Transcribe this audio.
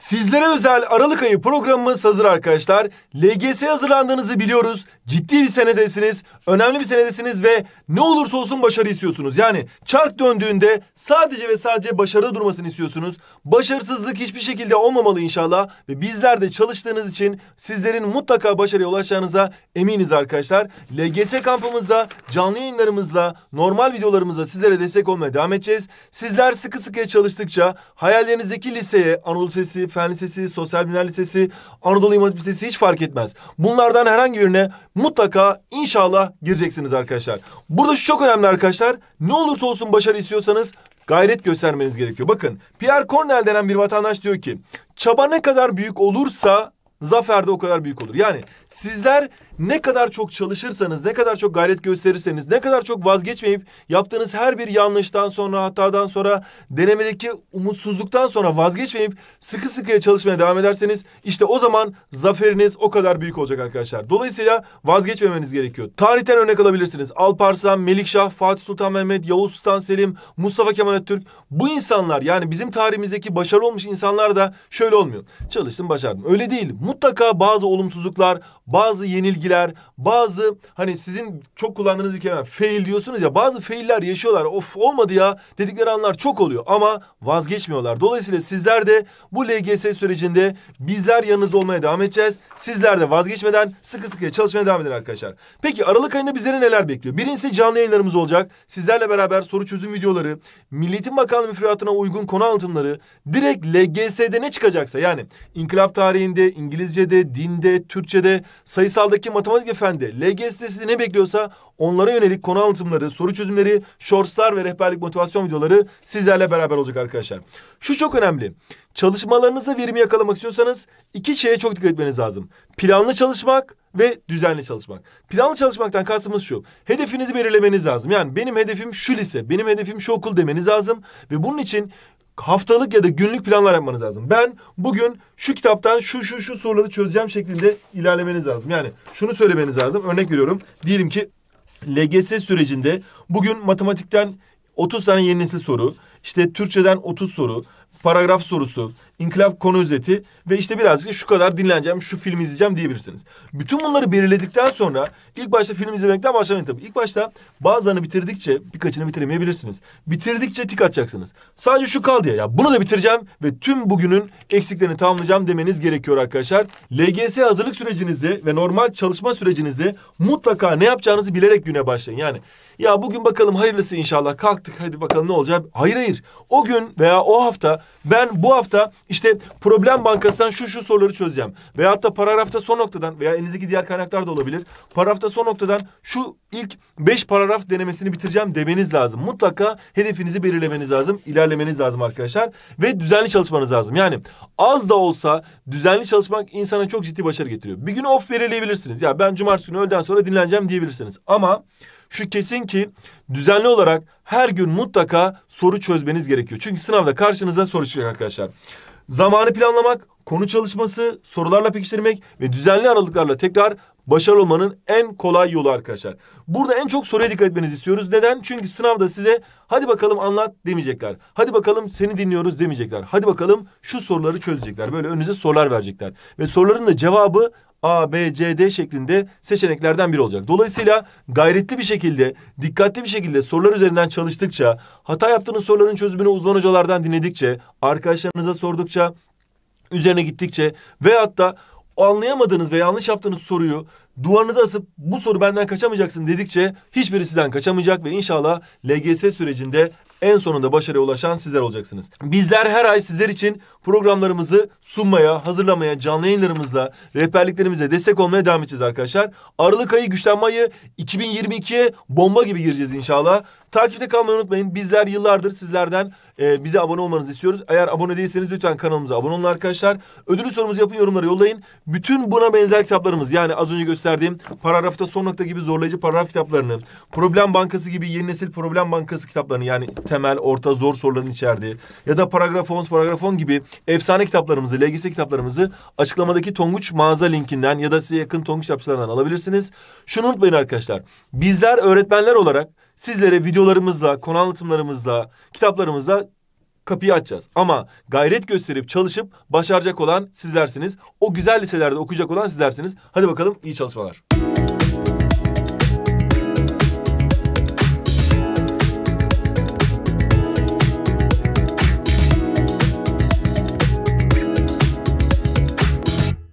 Sizlere özel Aralık ayı programımız hazır arkadaşlar. LGS hazırlandığınızı biliyoruz. Ciddi bir senedesiniz, önemli bir senedesiniz ve ne olursa olsun başarı istiyorsunuz. Yani çark döndüğünde sadece ve sadece başarıda durmasını istiyorsunuz. Başarısızlık hiçbir şekilde olmamalı inşallah ve bizler de çalıştığınız için sizlerin mutlaka başarıya ulaşacağınıza eminiz arkadaşlar. LGS kampımızda, canlı yayınlarımızla, normal videolarımızla sizlere destek olmaya devam edeceğiz. Sizler sıkı sıkıya çalıştıkça hayallerinizdeki liseye, Anadolu Sesi, Meslek Fen Lisesi, Sosyal Bilimler Lisesi, Anadolu İmam Lisesi hiç fark etmez. Bunlardan herhangi birine mutlaka inşallah gireceksiniz arkadaşlar. Burada şu çok önemli arkadaşlar. Ne olursa olsun başarı istiyorsanız gayret göstermeniz gerekiyor. Bakın Pierre Cornell denen bir vatandaş diyor ki çaba ne kadar büyük olursa zafer de o kadar büyük olur. Yani Sizler ne kadar çok çalışırsanız, ne kadar çok gayret gösterirseniz, ne kadar çok vazgeçmeyip yaptığınız her bir yanlıştan sonra, hatadan sonra, denemedeki umutsuzluktan sonra vazgeçmeyip sıkı sıkıya çalışmaya devam ederseniz işte o zaman zaferiniz o kadar büyük olacak arkadaşlar. Dolayısıyla vazgeçmemeniz gerekiyor. Tarihten örnek alabilirsiniz. Alparslan, Melikşah, Fatih Sultan Mehmet, Yavuz Sultan Selim, Mustafa Kemal Atatürk. Bu insanlar yani bizim tarihimizdeki başarılı olmuş insanlar da şöyle olmuyor. Çalıştım başardım. Öyle değil. Mutlaka bazı olumsuzluklar, bazı yenilgiler, bazı hani sizin çok kullandığınız bir kelime fail diyorsunuz ya bazı failler yaşıyorlar. Of olmadı ya dedikleri anlar çok oluyor ama vazgeçmiyorlar. Dolayısıyla sizler de bu LGS sürecinde bizler yanınızda olmaya devam edeceğiz. Sizler de vazgeçmeden sıkı sıkıya çalışmaya devam edin arkadaşlar. Peki Aralık ayında bizleri neler bekliyor? Birincisi canlı yayınlarımız olacak. Sizlerle beraber soru çözüm videoları, Milli Eğitim Bakanlığı müfredatına uygun konu anlatımları, direkt LGS'de ne çıkacaksa yani inkılap tarihinde, İngilizce'de, dinde, Türkçe'de sayısaldaki matematik efendi, fende LGS'de sizi ne bekliyorsa onlara yönelik konu anlatımları, soru çözümleri, shortslar ve rehberlik motivasyon videoları sizlerle beraber olacak arkadaşlar. Şu çok önemli. Çalışmalarınıza verimi yakalamak istiyorsanız iki şeye çok dikkat etmeniz lazım. Planlı çalışmak ve düzenli çalışmak. Planlı çalışmaktan kastımız şu. Hedefinizi belirlemeniz lazım. Yani benim hedefim şu lise, benim hedefim şu okul demeniz lazım. Ve bunun için haftalık ya da günlük planlar yapmanız lazım. Ben bugün şu kitaptan şu şu şu soruları çözeceğim şeklinde ilerlemeniz lazım. Yani şunu söylemeniz lazım. Örnek veriyorum. Diyelim ki LGS sürecinde bugün matematikten 30 tane yeni nesil soru, işte Türkçeden 30 soru, paragraf sorusu, inkılap konu özeti ve işte birazcık şu kadar dinleneceğim, şu film izleyeceğim diyebilirsiniz. Bütün bunları belirledikten sonra ilk başta film izlemekten başlamayın tabii. İlk başta bazılarını bitirdikçe birkaçını bitiremeyebilirsiniz. Bitirdikçe tik atacaksınız. Sadece şu kaldı ya, ya bunu da bitireceğim ve tüm bugünün eksiklerini tamamlayacağım demeniz gerekiyor arkadaşlar. LGS hazırlık sürecinizde ve normal çalışma sürecinizde mutlaka ne yapacağınızı bilerek güne başlayın. Yani ya bugün bakalım hayırlısı inşallah kalktık hadi bakalım ne olacak. Hayır hayır o gün veya o hafta ben bu hafta işte problem bankasından şu şu soruları çözeceğim. Veyahut da paragrafta son noktadan veya elinizdeki diğer kaynaklar da olabilir. Paragrafta son noktadan şu ilk beş paragraf denemesini bitireceğim demeniz lazım. Mutlaka hedefinizi belirlemeniz lazım. ilerlemeniz lazım arkadaşlar. Ve düzenli çalışmanız lazım. Yani az da olsa düzenli çalışmak insana çok ciddi başarı getiriyor. Bir gün off belirleyebilirsiniz. Ya ben cumartesi günü öğleden sonra dinleneceğim diyebilirsiniz. Ama... Şu kesin ki düzenli olarak her gün mutlaka soru çözmeniz gerekiyor. Çünkü sınavda karşınıza soru çıkacak arkadaşlar. Zamanı planlamak, konu çalışması, sorularla pekiştirmek ve düzenli aralıklarla tekrar başarılı olmanın en kolay yolu arkadaşlar. Burada en çok soruya dikkat etmenizi istiyoruz. Neden? Çünkü sınavda size hadi bakalım anlat demeyecekler. Hadi bakalım seni dinliyoruz demeyecekler. Hadi bakalım şu soruları çözecekler. Böyle önünüze sorular verecekler. Ve soruların da cevabı A, B, C, D şeklinde seçeneklerden biri olacak. Dolayısıyla gayretli bir şekilde, dikkatli bir şekilde sorular üzerinden çalıştıkça, hata yaptığınız soruların çözümünü uzman hocalardan dinledikçe, arkadaşlarınıza sordukça, üzerine gittikçe ve hatta anlayamadığınız ve yanlış yaptığınız soruyu duvarınıza asıp bu soru benden kaçamayacaksın dedikçe hiçbiri sizden kaçamayacak ve inşallah LGS sürecinde en sonunda başarıya ulaşan sizler olacaksınız. Bizler her ay sizler için programlarımızı sunmaya, hazırlamaya, canlı yayınlarımızla, rehberliklerimize destek olmaya devam edeceğiz arkadaşlar. Aralık ayı, güçlenme ayı 2022'ye bomba gibi gireceğiz inşallah. Takipte kalmayı unutmayın. Bizler yıllardır sizlerden e, bize abone olmanızı istiyoruz. Eğer abone değilseniz lütfen kanalımıza abone olun arkadaşlar. Ödülü sorumuzu yapın yorumlara yollayın. Bütün buna benzer kitaplarımız yani az önce gösterdiğim paragrafta son nokta gibi zorlayıcı paragraf kitaplarını, problem bankası gibi yeni nesil problem bankası kitaplarını yani temel, orta, zor soruların içerdiği ya da paragraf 10, paragraf 10 gibi efsane kitaplarımızı, LGS kitaplarımızı açıklamadaki Tonguç mağaza linkinden ya da size yakın Tonguç kitapçılarından alabilirsiniz. Şunu unutmayın arkadaşlar. Bizler öğretmenler olarak sizlere videolarımızla, konu anlatımlarımızla, kitaplarımızla kapıyı açacağız. Ama gayret gösterip çalışıp başaracak olan sizlersiniz. O güzel liselerde okuyacak olan sizlersiniz. Hadi bakalım iyi çalışmalar.